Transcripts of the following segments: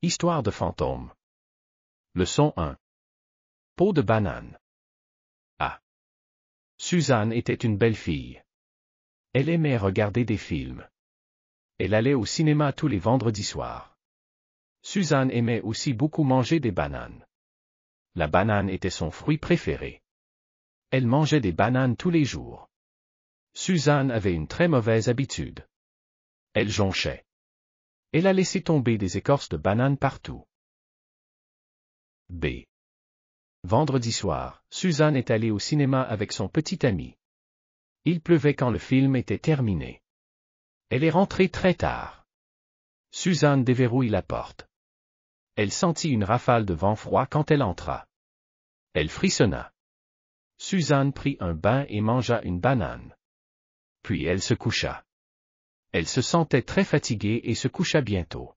Histoire de fantômes. Leçon 1. Peau de banane. A. Suzanne était une belle fille. Elle aimait regarder des films. Elle allait au cinéma tous les vendredis soirs. Suzanne aimait aussi beaucoup manger des bananes. La banane était son fruit préféré. Elle mangeait des bananes tous les jours. Suzanne avait une très mauvaise habitude. Elle jonchait. Elle a laissé tomber des écorces de bananes partout. B. Vendredi soir, Suzanne est allée au cinéma avec son petit ami. Il pleuvait quand le film était terminé. Elle est rentrée très tard. Suzanne déverrouille la porte. Elle sentit une rafale de vent froid quand elle entra. Elle frissonna. Suzanne prit un bain et mangea une banane. Puis elle se coucha. Elle se sentait très fatiguée et se coucha bientôt.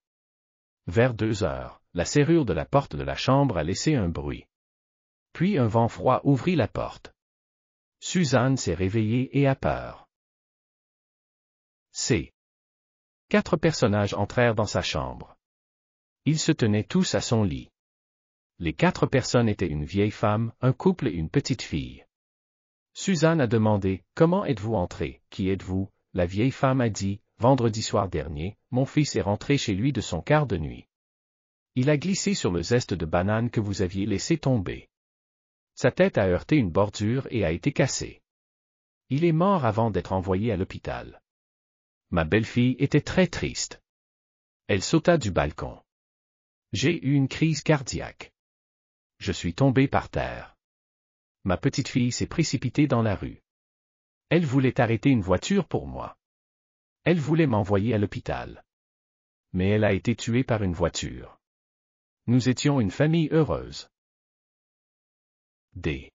Vers deux heures, la serrure de la porte de la chambre a laissé un bruit. Puis un vent froid ouvrit la porte. Suzanne s'est réveillée et a peur. C. Quatre personnages entrèrent dans sa chambre. Ils se tenaient tous à son lit. Les quatre personnes étaient une vieille femme, un couple et une petite fille. Suzanne a demandé, Comment êtes-vous entrée, qui êtes-vous La vieille femme a dit, vendredi soir dernier, mon fils est rentré chez lui de son quart de nuit. Il a glissé sur le zeste de banane que vous aviez laissé tomber. Sa tête a heurté une bordure et a été cassée. Il est mort avant d'être envoyé à l'hôpital. Ma belle-fille était très triste. Elle sauta du balcon. J'ai eu une crise cardiaque. Je suis tombé par terre. Ma petite fille s'est précipitée dans la rue. Elle voulait arrêter une voiture pour moi. Elle voulait m'envoyer à l'hôpital. Mais elle a été tuée par une voiture. Nous étions une famille heureuse. D.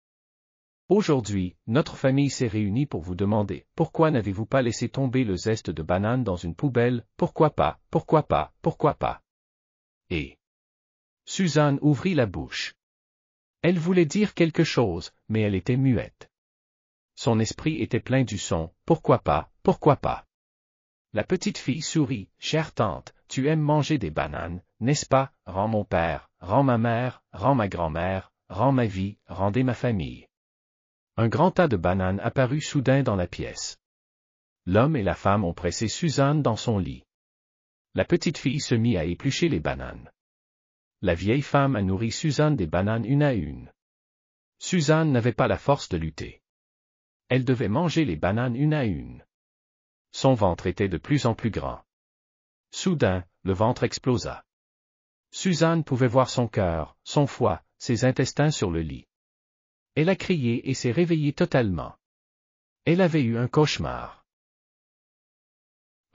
Aujourd'hui, notre famille s'est réunie pour vous demander pourquoi n'avez-vous pas laissé tomber le zeste de banane dans une poubelle, pourquoi pas, pourquoi pas, pourquoi pas. Et. Suzanne ouvrit la bouche. Elle voulait dire quelque chose, mais elle était muette. Son esprit était plein du son, pourquoi pas, pourquoi pas. La petite fille sourit, chère tante, tu aimes manger des bananes, n'est-ce pas, rends mon père, rends ma mère, rends ma grand-mère, rends ma vie, rendez ma famille. Un grand tas de bananes apparut soudain dans la pièce. L'homme et la femme ont pressé Suzanne dans son lit. La petite fille se mit à éplucher les bananes. La vieille femme a nourri Suzanne des bananes une à une. Suzanne n'avait pas la force de lutter. Elle devait manger les bananes une à une. Son ventre était de plus en plus grand. Soudain, le ventre explosa. Suzanne pouvait voir son cœur, son foie, ses intestins sur le lit. Elle a crié et s'est réveillée totalement. Elle avait eu un cauchemar.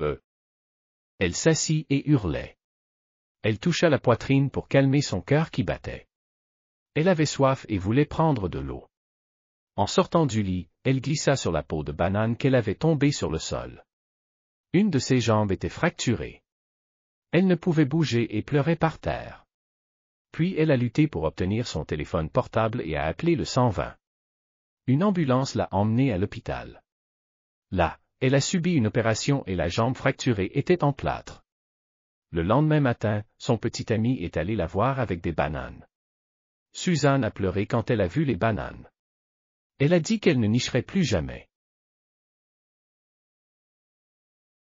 Euh. Elle s'assit et hurlait. Elle toucha la poitrine pour calmer son cœur qui battait. Elle avait soif et voulait prendre de l'eau. En sortant du lit, elle glissa sur la peau de banane qu'elle avait tombée sur le sol. Une de ses jambes était fracturée. Elle ne pouvait bouger et pleurait par terre. Puis elle a lutté pour obtenir son téléphone portable et a appelé le 120. Une ambulance l'a emmenée à l'hôpital. Là, elle a subi une opération et la jambe fracturée était en plâtre. Le lendemain matin, son petit ami est allé la voir avec des bananes. Suzanne a pleuré quand elle a vu les bananes. Elle a dit qu'elle ne nicherait plus jamais.